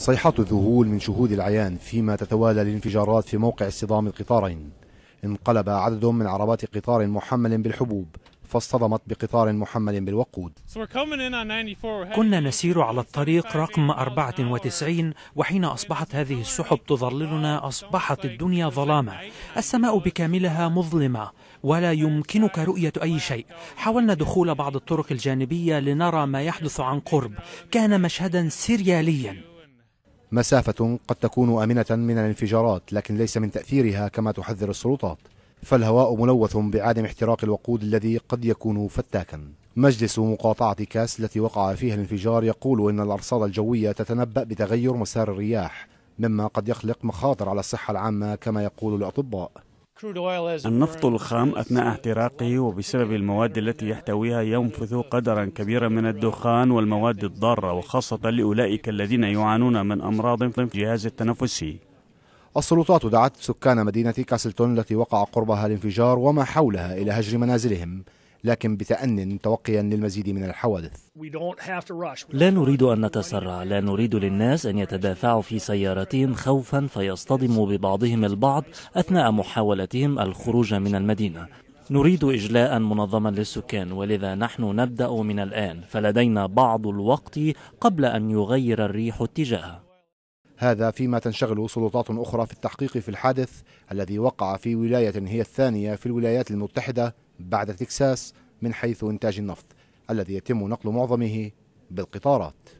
صيحات الذهول من شهود العيان فيما تتوالى الانفجارات في موقع اصطدام القطارين انقلب عدد من عربات قطار محمل بالحبوب فاصطدمت بقطار محمل بالوقود كنا نسير على الطريق رقم 94 وحين أصبحت هذه السحب تظللنا أصبحت الدنيا ظلامة السماء بكاملها مظلمة ولا يمكنك رؤية أي شيء حاولنا دخول بعض الطرق الجانبية لنرى ما يحدث عن قرب كان مشهدا سرياليا مسافة قد تكون آمنة من الانفجارات لكن ليس من تأثيرها كما تحذر السلطات فالهواء ملوث بعدم احتراق الوقود الذي قد يكون فتاكا مجلس مقاطعة كاس التي وقع فيها الانفجار يقول إن الأرصاد الجوية تتنبأ بتغير مسار الرياح مما قد يخلق مخاطر على الصحة العامة كما يقول الأطباء النفط الخام أثناء احتراقه وبسبب المواد التي يحتويها ينفث قدرا كبيرا من الدخان والمواد الضارة وخاصة لأولئك الذين يعانون من أمراض في الجهاز التنفسي السلطات دعت سكان مدينة كاسلتون التي وقع قربها الانفجار وما حولها إلى هجر منازلهم لكن بتأن متوقيا للمزيد من الحوادث لا نريد أن نتسرع لا نريد للناس أن يتدافعوا في سيارتهم خوفا فيصطدموا ببعضهم البعض أثناء محاولتهم الخروج من المدينة نريد إجلاء منظما للسكان ولذا نحن نبدأ من الآن فلدينا بعض الوقت قبل أن يغير الريح اتجاهه هذا فيما تنشغل سلطات أخرى في التحقيق في الحادث الذي وقع في ولاية هي الثانية في الولايات المتحدة بعد تكساس من حيث إنتاج النفط الذي يتم نقل معظمه بالقطارات